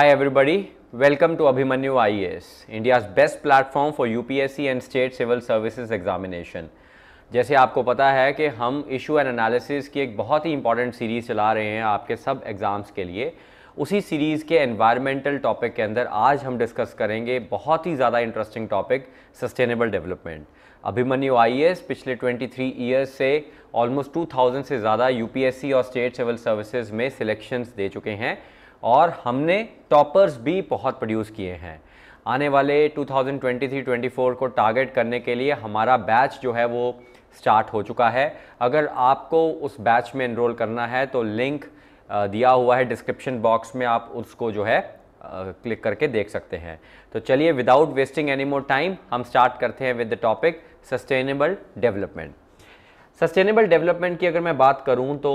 everybody welcome to Abhimanyu I IAS, India's best platform for UPSC and state civil services examination जैसे आपको पता है कि हम इशू एंड एनालिसिस की एक बहुत ही इंपॉर्टेंट सीरीज़ चला रहे हैं आपके सब एग्ज़ाम्स के लिए उसी सीरीज़ के एनवायरमेंटल टॉपिक के अंदर आज हम डिस्कस करेंगे बहुत ही ज़्यादा interesting topic sustainable development Abhimanyu I पिछले 23 थ्री से ऑलमोस्ट 2000 से ज़्यादा यूपीएससी और स्टेट सिविल सर्विसेज में सिलेक्शंस दे चुके हैं और हमने टॉपर्स भी बहुत प्रोड्यूस किए हैं आने वाले 2023-24 को टारगेट करने के लिए हमारा बैच जो है वो स्टार्ट हो चुका है अगर आपको उस बैच में इनरोल करना है तो लिंक दिया हुआ है डिस्क्रिप्शन बॉक्स में आप उसको जो है क्लिक करके देख सकते हैं तो चलिए without wasting any more time हम स्टार्ट करते हैं with the topic sustainable development sustainable development की अगर मैं बात करूं तो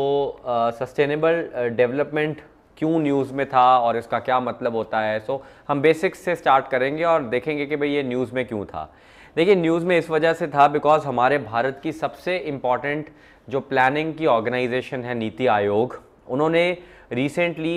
सस्टेनेबल uh, डेवलपमेंट क्यों न्यूज़ में था और इसका क्या मतलब होता है सो हम बेसिक्स से स्टार्ट करेंगे और देखेंगे कि भाई ये न्यूज़ में क्यों था देखिए न्यूज़ में इस वजह से था बिकॉज हमारे भारत की सबसे इम्पॉर्टेंट जो प्लानिंग की ऑर्गेनाइजेशन है नीति आयोग उन्होंने रिसेंटली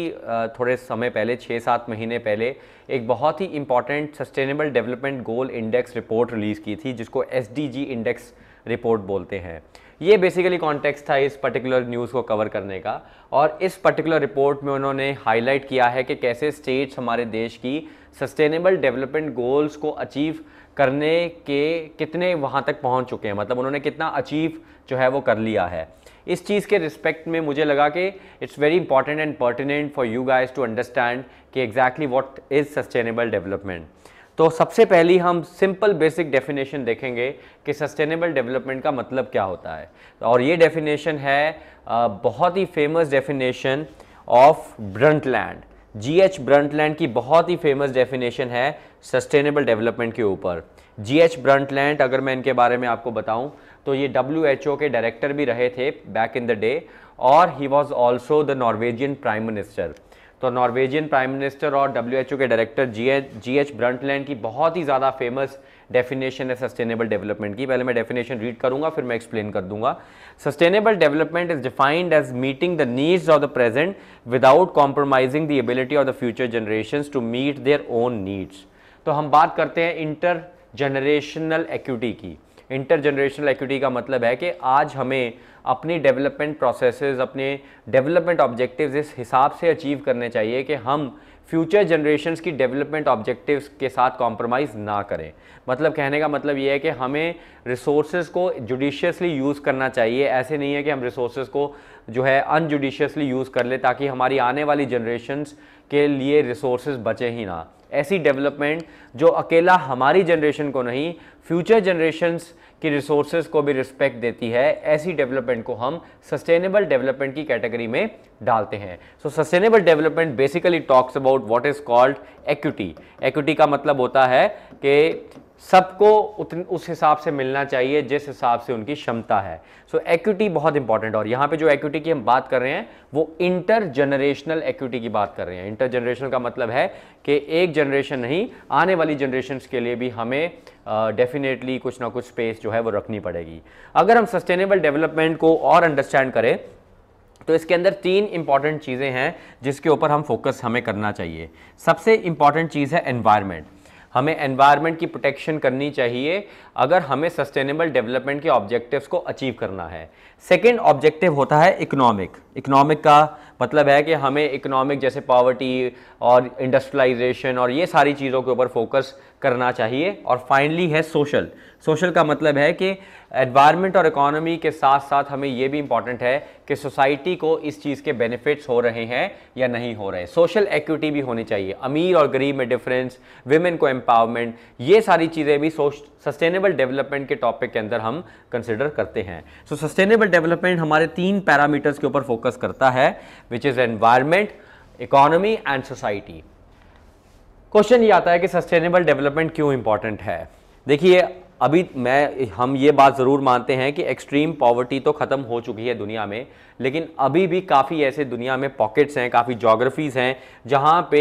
थोड़े समय पहले छः सात महीने पहले एक बहुत ही important sustainable development goal index report release की थी जिसको एस इंडेक्स रिपोर्ट बोलते हैं ये बेसिकली कॉन्टेक्स्ट था इस पर्टिकुलर न्यूज़ को कवर करने का और इस पर्टिकुलर रिपोर्ट में उन्होंने हाईलाइट किया है कि कैसे स्टेट्स हमारे देश की सस्टेनेबल डेवलपमेंट गोल्स को अचीव करने के कितने वहाँ तक पहुँच चुके हैं मतलब उन्होंने कितना अचीव जो है वो कर लिया है इस चीज़ के रिस्पेक्ट में मुझे लगा कि it's very important and pertinent for you guys to understand कि exactly what is sustainable development तो सबसे पहली हम सिंपल बेसिक डेफिनेशन देखेंगे कि सस्टेनेबल डेवलपमेंट का मतलब क्या होता है तो और ये डेफिनेशन है बहुत ही famous definition of Brundtland G H Brundtland की बहुत ही फेमस डेफिनेशन है सस्टेनेबल डेवलपमेंट के ऊपर जी एच ब्रंटलैंड अगर मैं इनके बारे में आपको बताऊं तो ये डब्ल्यू एच ओ के डायरेक्टर भी रहे थे बैक इन द डे और he was also the Norwegian prime minister तो नॉर्वेजियन प्राइम मिनिस्टर और डब्ल्यू के director G H G H Brundtland की बहुत ही ज़्यादा फेमस डेफिनेशन है सस्टेनेबल डेवलपमेंट की पहले मैं डेफिनेशन रीड करूंगा फिर मैं एक्सप्लेन कर दूंगा sustainable development is defined as meeting the needs of the present without compromising the ability of the future generation to meet their own needs तो हम बात करते हैं इंटर जनरेशनल एक्यूटी की इंटर जनरेशनल एक्विटी का मतलब है कि आज हमें अपनी डेवलपमेंट प्रोसेसेस अपने डेवलपमेंट ऑब्जेक्टिव्स इस हिसाब से अचीव करने चाहिए कि हम फ्यूचर जनरेशन्स की डेवलपमेंट ऑब्जेक्टिव्स के साथ कॉम्प्रोमाइज़ ना करें मतलब कहने का मतलब ये है कि हमें रिसोर्स को जुडिशियसली यूज़ करना चाहिए ऐसे नहीं है कि हम रिसोर्स को जो है अनजुडिशियसली यूज़ कर ले ताकि हमारी आने वाली जनरेशन्स के लिए रिसोर्स बचे ही ना ऐसी डेवलपमेंट जो अकेला हमारी जनरेशन को नहीं फ्यूचर जनरेशन्स की रिसोर्स को भी रिस्पेक्ट देती है ऐसी डेवलपमेंट को हम सस्टेनेबल डेवलपमेंट की कैटेगरी में डालते हैं so sustainable development basically talks about what is called equity equity का मतलब होता है कि सबको उतन उस हिसाब से मिलना चाहिए जिस हिसाब से उनकी क्षमता है सो so, एक्विटी बहुत इंपॉर्टेंट और यहाँ पे जो एक्विटी की हम बात कर रहे हैं वो इंटर जनरेशनल एक्विटी की बात कर रहे हैं इंटर जनरेशनल का मतलब है कि एक जनरेशन नहीं आने वाली जनरेशन के लिए भी हमें डेफिनेटली uh, कुछ ना कुछ स्पेस जो है वो रखनी पड़ेगी अगर हम सस्टेनेबल डेवलपमेंट को और अंडरस्टैंड करें तो इसके अंदर तीन इंपॉर्टेंट चीज़ें हैं जिसके ऊपर हम फोकस हमें करना चाहिए सबसे इंपॉर्टेंट चीज़ है एनवायरमेंट हमें एनवायरनमेंट की प्रोटेक्शन करनी चाहिए अगर हमें सस्टेनेबल डेवलपमेंट के ऑब्जेक्टिव्स को अचीव करना है सेकेंड ऑब्जेक्टिव होता है इकोनॉमिक इकोनॉमिक का मतलब है कि हमें इकोनॉमिक जैसे पावर्टी और इंडस्ट्रियलाइजेशन और ये सारी चीज़ों के ऊपर फोकस करना चाहिए और फाइनली है सोशल सोशल का मतलब है कि एनवायरनमेंट और इकोनॉमी के साथ साथ हमें ये भी इंपॉर्टेंट है कि सोसाइटी को इस चीज़ के बेनिफिट्स हो रहे हैं या नहीं हो रहे सोशल एक्विटी भी होनी चाहिए अमीर और गरीब में डिफरेंस वेमेन को एम्पावरमेंट ये सारी चीज़ें भी सस्टेनेबल डेवलपमेंट के टॉपिक के अंदर हम कंसिडर करते हैं सो सस्टेनेबल डेवलपमेंट हमारे तीन पैरामीटर्स के ऊपर फोकस करता है which is environment economy and society question ये आता है कि सस्टेनेबल डेवलपमेंट क्यों इंपॉर्टेंट है देखिए अभी मैं हम ये बात ज़रूर मानते हैं कि एक्सट्रीम पॉवर्टी तो ख़त्म हो चुकी है दुनिया में लेकिन अभी भी काफ़ी ऐसे दुनिया में पॉकेट्स हैं काफ़ी जोग्राफीज़ हैं जहाँ पे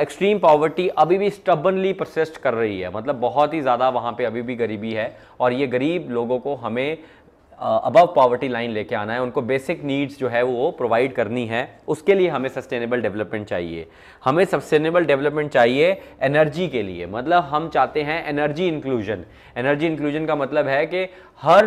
एक्सट्रीम पॉवर्टी अभी भी स्टबनली प्रसिस्ट कर रही है मतलब बहुत ही ज़्यादा वहाँ पे अभी भी गरीबी है और ये गरीब लोगों को हमें अबव पॉवर्टी लाइन लेके आना है उनको बेसिक नीड्स जो है वो प्रोवाइड करनी है उसके लिए हमें सस्टेनेबल डेवलपमेंट चाहिए हमें सस्टेनेबल डेवलपमेंट चाहिए एनर्जी के लिए मतलब हम चाहते हैं एनर्जी इंक्लूजन एनर्जी इंक्लूजन का मतलब है कि हर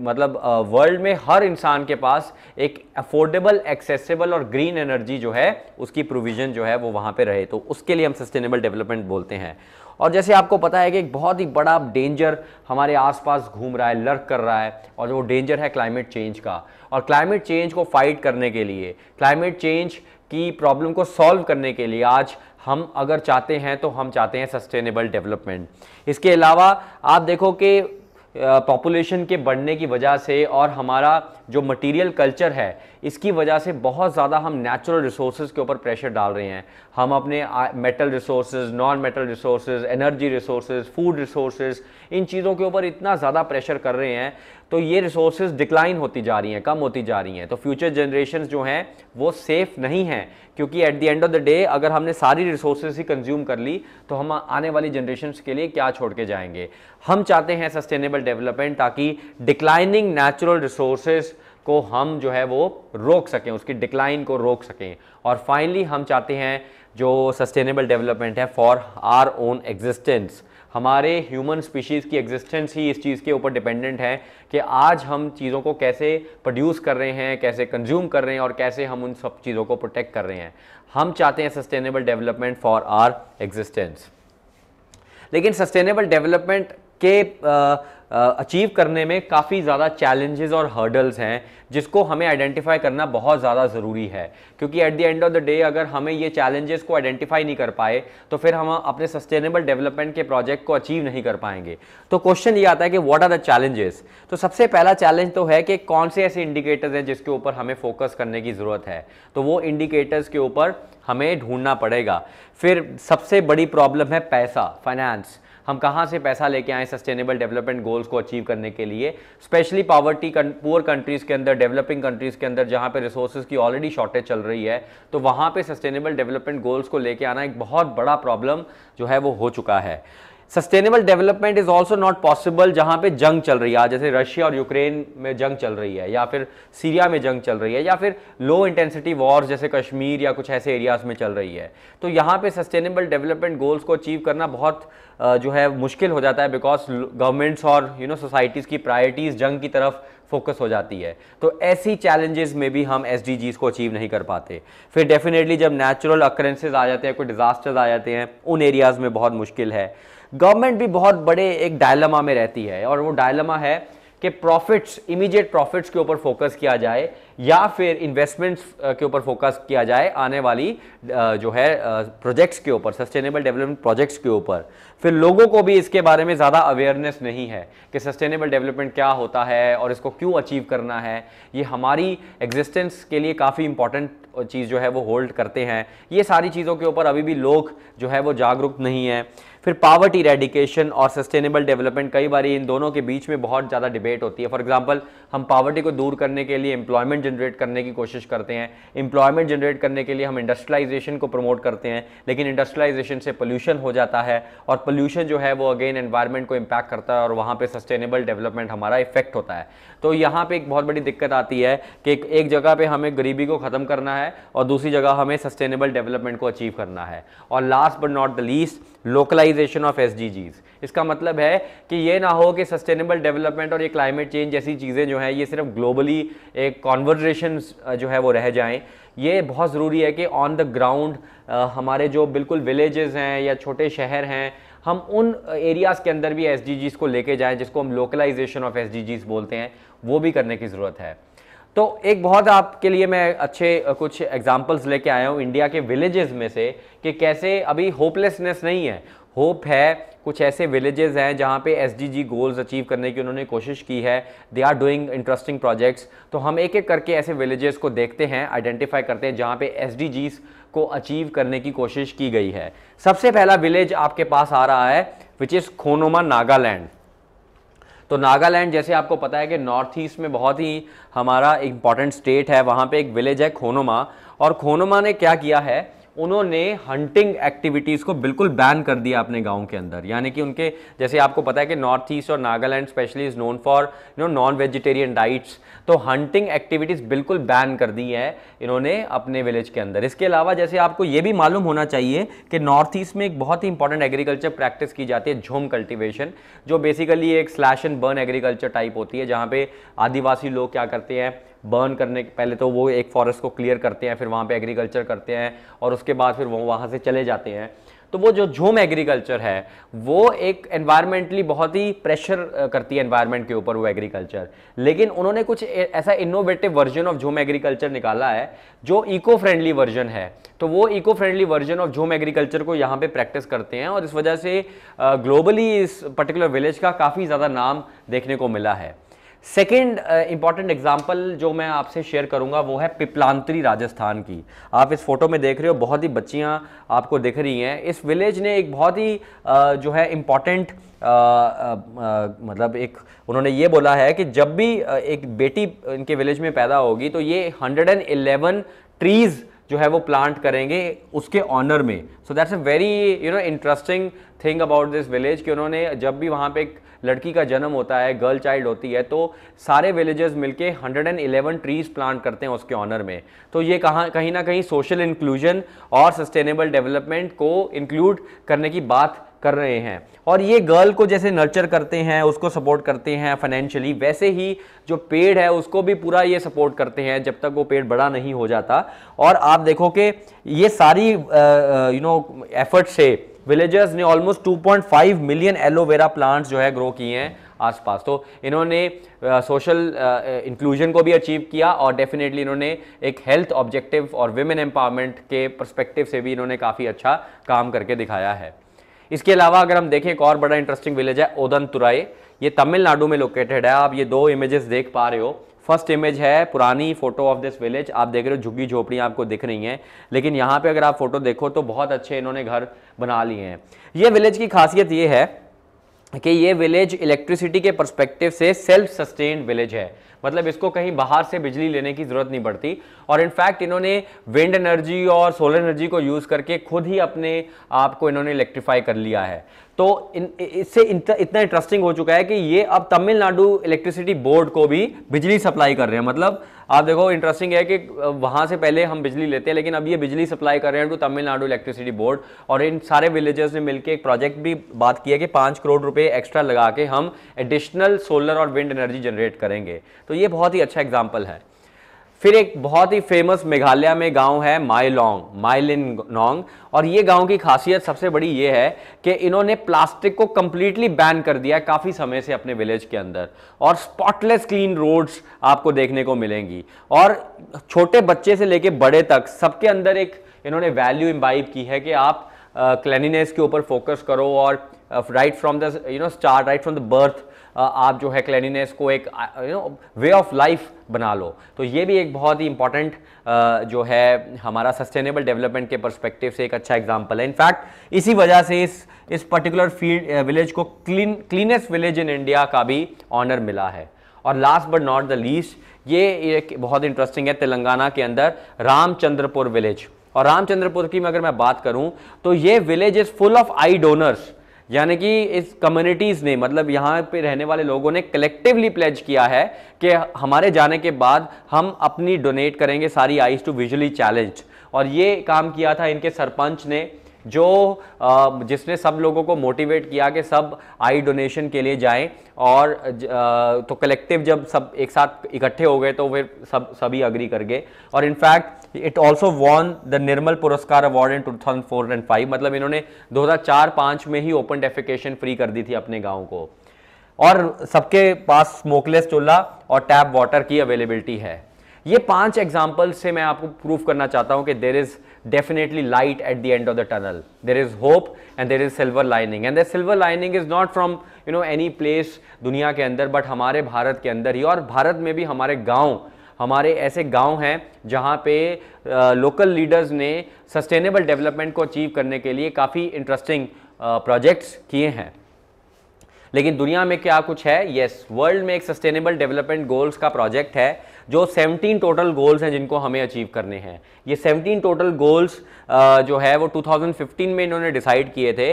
मतलब वर्ल्ड में हर इंसान के पास एक अफोर्डेबल एक्सेसिबल और ग्रीन एनर्जी जो है उसकी प्रोविज़न जो है वो वहाँ पर रहे तो उसके लिए हम सस्टेनेबल डेवलपमेंट बोलते हैं और जैसे आपको पता है कि एक बहुत ही बड़ा डेंजर हमारे आसपास घूम रहा है लर्क कर रहा है और वो डेंजर है क्लाइमेट चेंज का और क्लाइमेट चेंज को फाइट करने के लिए क्लाइमेट चेंज की प्रॉब्लम को सॉल्व करने के लिए आज हम अगर चाहते हैं तो हम चाहते हैं सस्टेनेबल डेवलपमेंट इसके अलावा आप देखो कि पॉपुलेशन के बढ़ने की वजह से और हमारा जो मटेरियल कल्चर है इसकी वजह से बहुत ज़्यादा हम नेचुरल रिसोर्स के ऊपर प्रेशर डाल रहे हैं हम अपने metal resource non metal resource energy resource food resource इन चीज़ों के ऊपर इतना ज़्यादा प्रेशर कर रहे हैं तो ये रिसोर्स डिक्लाइन होती जा रही हैं कम होती जा रही हैं तो फ्यूचर जनरेशन जो हैं वो सेफ़ नहीं हैं क्योंकि at the end of the day अगर हमने सारी रिसोर्सेज ही कंज्यूम कर ली तो हम आने वाली जनरेशन के लिए क्या छोड़ के जाएंगे हम चाहते हैं सस्टेनेबल डेवलपमेंट ताकि डिक्लाइनिंग नेचुरल रिसोर्सेज को हम जो है वो रोक सकें उसकी डिक्लाइन को रोक सकें और फाइनली हम चाहते हैं जो सस्टेनेबल डेवलपमेंट है फॉर आर ओन एग्जिस्टेंस हमारे ह्यूमन स्पीशीज़ की एग्जिस्टेंस ही इस चीज़ के ऊपर डिपेंडेंट है कि आज हम चीज़ों को कैसे प्रोड्यूस कर रहे हैं कैसे कंज्यूम कर रहे हैं और कैसे हम उन सब चीज़ों को प्रोटेक्ट कर रहे हैं हम चाहते हैं sustainable development for our existence लेकिन सस्टेनेबल डेवलपमेंट के आ, अचीव करने में काफ़ी ज़्यादा चैलेंजेस और हर्डल्स हैं जिसको हमें आइडेंटिफाई करना बहुत ज़्यादा ज़रूरी है क्योंकि at the end of the day अगर हमें ये चैलेंजेस को आइडेंटिफाई नहीं कर पाए तो फिर हम अपने सस्टेनेबल डेवलपमेंट के प्रोजेक्ट को अचीव नहीं कर पाएंगे तो क्वेश्चन ये आता है कि व्हाट आर द चैलेंजेस तो सबसे पहला चैलेंज तो है कि कौन से ऐसे इंडिकेटर्स हैं जिसके ऊपर हमें फोकस करने की ज़रूरत है तो वो इंडिकेटर्स के ऊपर हमें ढूंढना पड़ेगा फिर सबसे बड़ी प्रॉब्लम है पैसा फाइनेंस हम कहाँ से पैसा लेके आए सस्टेनेबल डेवलपमेंट गोल्स को अचीव करने के लिए स्पेशली पावर्टी पुअर कंट्रीज़ के अंदर डेवलपिंग कंट्रीज़ के अंदर जहाँ पे रिसोर्सेज की ऑलरेडी शॉर्टेज चल रही है तो वहाँ पे सस्टेनेबल डेवलपमेंट गोल्स को लेके आना एक बहुत बड़ा प्रॉब्लम जो है वो हो चुका है sustainable development is also not possible जहां पे जंग चल रही है जैसे रशिया और यूक्रेन में जंग चल रही है या फिर सीरिया में जंग चल रही है या फिर लो इंटेंसिटी वॉर्स जैसे कश्मीर या कुछ ऐसे एरियाज में चल रही है तो यहाँ पे सस्टेनेबल डेवलपमेंट गोल्स को अचीव करना बहुत जो है मुश्किल हो जाता है बिकॉज गवर्नमेंट्स और यू नो सोसाइटीज़ की प्रायोरिटीज़ जंग की तरफ फोकस हो जाती है तो ऐसी चैलेंजेस में भी हम एस को अचीव नहीं कर पाते फिर डेफिनेटली जब नेचुरल अक्रेंसेज आ जाते हैं कोई डिज़ास्टर्स आ जाते हैं उन एरियाज़ में बहुत मुश्किल है गवर्नमेंट भी बहुत बड़े एक डायलमा में रहती है और वो डायलमा है कि प्रॉफिट्स इमीडिएट प्रॉफिट्स के ऊपर फोकस किया जाए या फिर इन्वेस्टमेंट्स के ऊपर फोकस किया जाए आने वाली जो है प्रोजेक्ट्स के ऊपर सस्टेनेबल डेवलपमेंट प्रोजेक्ट्स के ऊपर फिर लोगों को भी इसके बारे में ज़्यादा अवेयरनेस नहीं है कि सस्टेनेबल डेवलपमेंट क्या होता है और इसको क्यों अचीव करना है ये हमारी एग्जिस्टेंस के लिए काफ़ी इंपॉर्टेंट चीज़ जो है वो होल्ड करते हैं ये सारी चीज़ों के ऊपर अभी भी लोग जो है वो जागरूक नहीं है फिर पावर्टी रेडिकेशन और सस्टेनेबल डेवलपमेंट कई बार इन दोनों के बीच में बहुत ज़्यादा डिबेट होती है फॉर एग्जाम्पल हम पावर्टी को दूर करने के लिए एम्प्लॉयमेंट जनरेट करने की कोशिश करते हैं एम्प्लॉयमेंट जनरेट करने के लिए हम इंडस्ट्रलाइजेशन को प्रमोट करते हैं लेकिन इंडस्ट्रलाइजेशन से पोल्यूशन हो जाता है और पोल्यूशन जो है वो अगेन एन्वायरमेंट को इम्पैक्ट करता है और वहाँ पर सस्टेनेबल डेवलपमेंट हमारा इफेक्ट होता है तो यहाँ पर एक बहुत बड़ी दिक्कत आती है कि एक जगह पर हमें गरीबी को ख़त्म करना है और दूसरी जगह हमें सस्टेनेबल डेवलपमेंट को अचीव करना है और last but not the least localize minimization of S इसका मतलब है कि ये ना हो कि सस्टेनेबल डेवलपमेंट और ये क्लाइमेट चेंज जैसी चीज़ें जो हैं ये सिर्फ ग्लोबली एक कॉन्वर्जेशन जो है वो रह जाएं ये बहुत ज़रूरी है कि ऑन द ग्राउंड हमारे जो बिल्कुल विलेजेस हैं या छोटे शहर हैं हम उन एरियाज़ के अंदर भी एस को लेके जाएं जिसको हम लोकलाइजेशन ऑफ एस बोलते हैं वो भी करने की ज़रूरत है तो एक बहुत आपके लिए मैं अच्छे कुछ एग्जांपल्स लेके आया हूँ इंडिया के विलेजेस में से कि कैसे अभी होपलेसनेस नहीं है होप है कुछ ऐसे विलेजेस हैं जहाँ पे एस गोल्स अचीव करने की उन्होंने कोशिश की है they are doing interesting projects तो हम एक एक करके ऐसे विलेजेस को देखते हैं आइडेंटिफाई करते हैं जहाँ पे एस को अचीव करने की कोशिश की गई है सबसे पहला विलेज आपके पास आ रहा है विच इज़ खोनोमा नागालैंड तो नागालैंड जैसे आपको पता है कि नॉर्थ ईस्ट में बहुत ही हमारा इम्पॉर्टेंट स्टेट है वहाँ पे एक विलेज है खोनोमा और खोनोमा ने क्या किया है उन्होंने हंटिंग एक्टिविटीज़ को बिल्कुल बैन कर दिया अपने गाँव के अंदर यानी कि उनके जैसे आपको पता है कि नॉर्थ ईस्ट और Nagaland specially is known for you know non vegetarian diets तो हंटिंग एक्टिविटीज़ बिल्कुल बैन कर दी है इन्होंने अपने विलेज के अंदर इसके अलावा जैसे आपको ये भी मालूम होना चाहिए कि नॉर्थ ईस्ट में एक बहुत ही इंपॉर्टेंट एग्रीकल्चर प्रैक्टिस की जाती है झूम कल्टिवेशन जो बेसिकली एक slash and burn agriculture type होती है जहाँ पे आदिवासी लोग क्या करते हैं बर्न करने के पहले तो वो एक फॉरेस्ट को क्लियर करते हैं फिर वहाँ पे एग्रीकल्चर करते हैं और उसके बाद फिर वो वहाँ से चले जाते हैं तो वो जो झूम एग्रीकल्चर है वो एक एनवायरमेंटली बहुत ही प्रेशर करती है एनवायरमेंट के ऊपर वो एग्रीकल्चर लेकिन उन्होंने कुछ ऐसा innovative version of jhum agriculture निकाला है जो इको फ्रेंडली वर्जन है तो वो eco friendly version of jhum agriculture को यहाँ पे प्रैक्टिस करते हैं और इस वजह से ग्लोबली इस पर्टिकुलर विलेज का काफ़ी ज़्यादा नाम देखने को मिला है सेकेंड इंपॉर्टेंट एग्जाम्पल जो मैं आपसे शेयर करूंगा वो है पिपलांतरी राजस्थान की आप इस फोटो में देख रहे हो बहुत ही बच्चियां आपको दिख रही हैं इस विलेज ने एक बहुत ही uh, जो है इम्पॉर्टेंट uh, uh, uh, मतलब एक उन्होंने ये बोला है कि जब भी एक बेटी इनके विलेज में पैदा होगी तो ये 111 ट्रीज़ जो है वो प्लांट करेंगे उसके ऑनर में so that's a very you know interesting thing about this village कि उन्होंने जब भी वहाँ पे एक लड़की का जन्म होता है गर्ल चाइल्ड होती है तो सारे विलेजेस मिलके 111 ट्रीज प्लांट करते हैं उसके ऑनर में तो ये कहाँ कहीं ना कहीं सोशल इंक्लूजन और सस्टेनेबल डेवलपमेंट को इंक्लूड करने की बात कर रहे हैं और ये गर्ल को जैसे नर्चर करते हैं उसको सपोर्ट करते हैं फाइनेंशियली वैसे ही जो पेड़ है उसको भी पूरा ये सपोर्ट करते हैं जब तक वो पेड़ बड़ा नहीं हो जाता और आप देखो कि ये सारी यू नो लोग एफर्ट से विलेजर्स ने ऑलमोस्ट 2.5 मिलियन एलोवेरा प्लांट्स जो है ग्रो किए हैं आसपास तो इन्होंने सोशल इंक्लूजन को भी अचीव किया और डेफिनेटली इन्होंने एक हेल्थ ऑब्जेक्टिव और विमेन एम्पावरमेंट के परस्पेक्टिव से भी इन्होंने काफ़ी अच्छा काम करके दिखाया है इसके अलावा अगर हम देखें एक और बड़ा इंटरेस्टिंग विलेज है ओदन तुराई ये तमिलनाडु में लोकेटेड है आप ये दो इमेजेस देख पा रहे हो फर्स्ट इमेज है पुरानी फोटो ऑफ दिस विलेज आप देख रहे हो झुग्गी झोपड़ियाँ आपको दिख रही हैं लेकिन यहाँ पे अगर आप फोटो देखो तो बहुत अच्छे इन्होंने घर बना लिए हैं ये विलेज की खासियत ये है कि ये विलेज इलेक्ट्रिसिटी के परस्पेक्टिव से सेल्फ सस्टेन विलेज है मतलब इसको कहीं बाहर से बिजली लेने की ज़रूरत नहीं पड़ती और इनफैक्ट इन्होंने विंड एनर्जी और सोलर एनर्जी को यूज़ करके खुद ही अपने आप को इन्होंने इलेक्ट्रीफाई कर लिया है तो इन, इससे इतना इंटरेस्टिंग हो चुका है कि ये अब तमिलनाडु इलेक्ट्रिसिटी बोर्ड को भी बिजली सप्लाई कर रहे हैं मतलब आप देखो इंटरेस्टिंग है कि वहाँ से पहले हम बिजली लेते हैं लेकिन अब ये बिजली सप्लाई कर रहे हैं टू तो तमिलनाडु इलेक्ट्रिसिटी बोर्ड और इन सारे विलेजेस ने मिलकर एक प्रोजेक्ट भी बात किया कि पाँच करोड़ रुपए एक्स्ट्रा लगा के हम एडिशनल सोलर और विंड एनर्जी जनरेट करेंगे तो ये बहुत ही अच्छा एग्जाम्पल है फिर एक बहुत ही फेमस मेघालय में गांव है माइलोंग माइलिन नोंग और ये गांव की खासियत सबसे बड़ी ये है कि इन्होंने प्लास्टिक को कम्प्लीटली बैन कर दिया है काफ़ी समय से अपने विलेज के अंदर और स्पॉटलेस क्लीन रोड्स आपको देखने को मिलेंगी और छोटे बच्चे से लेके बड़े तक सबके अंदर एक इन्होंने वैल्यू इम्बाइब की है कि आप क्लैनिनेस के ऊपर फोकस करो और right from the you know start right from the birth आप जो है क्लैनिनेस को एक you know way of life बना लो तो ये भी एक बहुत ही इंपॉर्टेंट जो है हमारा सस्टेनेबल डेवलपमेंट के परस्पेक्टिव से एक अच्छा एग्जाम्पल है इनफैक्ट इसी वजह से इस इस पर्टिकुलर फील्ड विलेज को clean cleanest village in India का भी ऑनर मिला है और last but not the least ये एक बहुत इंटरेस्टिंग है तेलंगाना के अंदर रामचंद्रपुर विलेज और रामचंद्रपुर की मैं अगर मैं बात करूं तो ये village is full of eye donors यानी कि इस कम्युनिटीज़ ने मतलब यहाँ पे रहने वाले लोगों ने कलेक्टिवली प्लेज किया है कि हमारे जाने के बाद हम अपनी डोनेट करेंगे सारी आईज टू विजुअली चैलेंज और ये काम किया था इनके सरपंच ने जो जिसने सब लोगों को मोटिवेट किया कि सब आई डोनेशन के लिए जाएं और तो कलेक्टिव जब सब एक साथ इकट्ठे हो गए तो फिर सब सभी अग्री कर गए और in fact it also won the Nirmal Puraskar award in two thousand four and five मतलब इन्होंने 2004-5 में ही ओपन डेफिकेशन फ्री कर दी थी अपने गाँव को और सबके पास स्मोकलेस चूल्हा और टैप वाटर की अवेलेबिलिटी है ये पांच एग्जाम्पल से मैं आपको प्रूव करना चाहता हूं कि there is definitely light at the end of the tunnel there is hope and there is silver lining and the silver lining is not from you know any place दुनिया के अंदर बट हमारे भारत के अंदर ही और भारत में भी हमारे गाँव हमारे ऐसे गांव हैं जहां पे लोकल लीडर्स ने सस्टेनेबल डेवलपमेंट को अचीव करने के लिए काफ़ी इंटरेस्टिंग प्रोजेक्ट्स किए हैं लेकिन दुनिया में क्या कुछ है यस वर्ल्ड में एक सस्टेनेबल डेवलपमेंट गोल्स का प्रोजेक्ट है जो 17 टोटल गोल्स हैं जिनको हमें अचीव करने हैं ये 17 टोटल गोल्स जो है वो 2015 में इन्होंने डिसाइड किए थे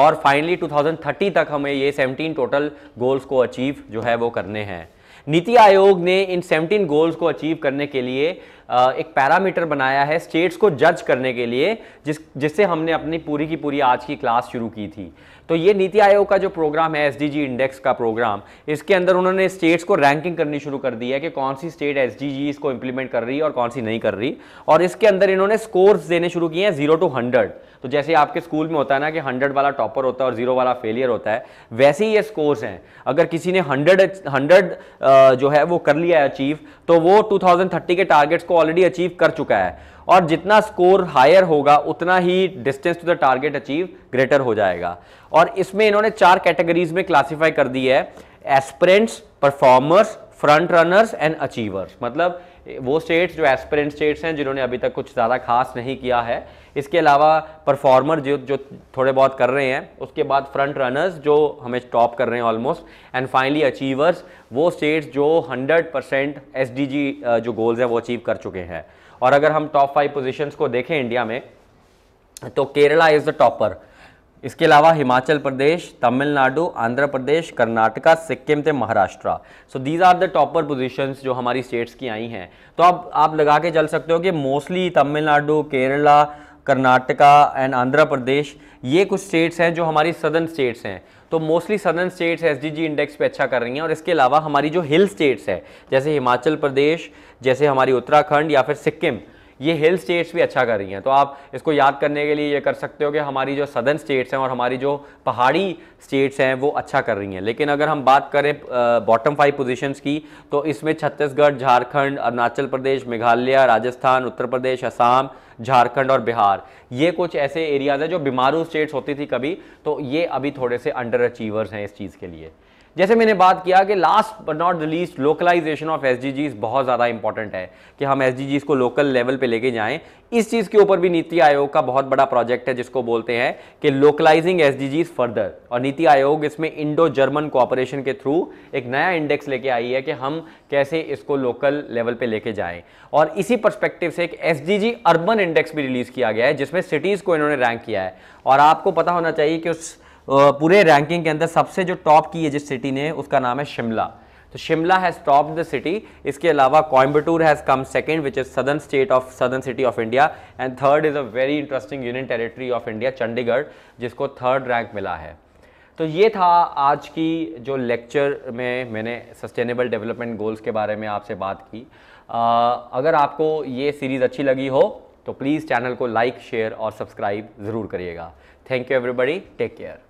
और फाइनली 2030 तक हमें ये 17 टोटल गोल्स को अचीव जो है वो करने हैं नीति आयोग ने इन 17 गोल्स को अचीव करने के लिए एक पैरामीटर बनाया है स्टेट्स को जज करने के लिए जिस जिससे हमने अपनी पूरी की पूरी आज की क्लास शुरू की थी तो ये नीति आयोग का जो प्रोग्राम है एसडीजी इंडेक्स का प्रोग्राम इसके अंदर उन्होंने स्टेट्स को रैंकिंग करनी शुरू कर दी है कि कौन सी स्टेट एस इसको इम्प्लीमेंट कर रही है और कौन सी नहीं कर रही और इसके अंदर इन्होंने स्कोर्स देने शुरू किए हैं जीरो टू हंड्रेड तो जैसे आपके स्कूल में होता है ना कि हंड्रेड वाला टॉपर होता है और जीरो वाला फेलियर होता है वैसे ही ये स्कोर्स हैं अगर किसी ने हंड्रेड हंड्रेड जो है वो कर लिया है अचीव तो वो टू के टारगेट्स को ऑलरेडी अचीव कर चुका है और जितना स्कोर हायर होगा उतना ही distance to the target achieve greater हो जाएगा और इसमें इन्होंने चार कैटेगरीज में क्लासीफाई कर दी है aspirants performers front runners and achievers मतलब वो स्टेट्स जो एस्पिरेंट स्टेट्स हैं जिन्होंने अभी तक कुछ ज़्यादा खास नहीं किया है इसके अलावा परफॉर्मर जो जो थोड़े बहुत कर रहे हैं उसके बाद फ्रंट रनर्स जो हमें टॉप कर रहे हैं ऑलमोस्ट एंड फाइनली अचीवर्स वो स्टेट्स जो 100 परसेंट एस जो गोल्स हैं वो अचीव कर चुके हैं और अगर हम टॉप फाइव पोजिशंस को देखें इंडिया में तो केरला इज़ द टॉपर इसके अलावा हिमाचल प्रदेश तमिलनाडु आंध्र प्रदेश कर्नाटका सिक्किम थे Maharashtra so these are the topper positions जो हमारी स्टेट्स की आई हैं तो अब आप लगा के चल सकते हो कि मोस्टली तमिलनाडु केरला कर्नाटका एंड आंध्र प्रदेश ये कुछ स्टेट्स हैं जो हमारी सदर्न स्टेट्स हैं तो mostly southern states S index पे अच्छा कर रही हैं और इसके अलावा हमारी जो हिल स्टेट्स है जैसे हिमाचल प्रदेश जैसे हमारी उत्तराखंड या फिर सिक्किम ये हिल स्टेट्स भी अच्छा कर रही हैं तो आप इसको याद करने के लिए ये कर सकते हो कि हमारी जो सदर्न स्टेट्स हैं और हमारी जो पहाड़ी स्टेट्स हैं वो अच्छा कर रही हैं लेकिन अगर हम बात करें बॉटम फाइव पोजिशन की तो इसमें छत्तीसगढ़ झारखंड अरुणाचल प्रदेश मेघालय राजस्थान उत्तर प्रदेश असम झारखंड और बिहार ये कुछ ऐसे एरियाज़ हैं जो बीमारू स्टेट्स होती थी कभी तो ये अभी थोड़े से अंडर अचीवर्स हैं इस चीज़ के लिए जैसे मैंने बात किया कि last but not the least localization of S बहुत ज़्यादा इंपॉर्टेंट है कि हम एस को लोकल लेवल पे लेके जाएं इस चीज़ के ऊपर भी नीति आयोग का बहुत बड़ा प्रोजेक्ट है जिसको बोलते हैं कि लोकलाइजिंग एस फर्दर और नीति आयोग इसमें इंडो जर्मन कोऑपरेशन के थ्रू एक नया इंडेक्स लेके आई है कि हम कैसे इसको लोकल लेवल पे लेके जाएं और इसी परस्पेक्टिव से एक एस अर्बन इंडेक्स भी रिलीज़ किया गया है जिसमें सिटीज़ को इन्होंने रैंक किया है और आपको पता होना चाहिए कि उस पूरे रैंकिंग के अंदर सबसे जो टॉप की है जिस सिटी ने उसका नाम है शिमला तो Shimla has top the city इसके अलावा Coimbatore has come second which is southern state of southern city of India and third is a very interesting union territory of India Chandigarh जिसको थर्ड रैंक मिला है तो ये था आज की जो लेक्चर में मैंने सस्टेनेबल डेवलपमेंट गोल्स के बारे में आपसे बात की आ, अगर आपको ये सीरीज़ अच्छी लगी हो तो प्लीज़ चैनल को लाइक शेयर और सब्सक्राइब ज़रूर करिएगा thank you everybody take care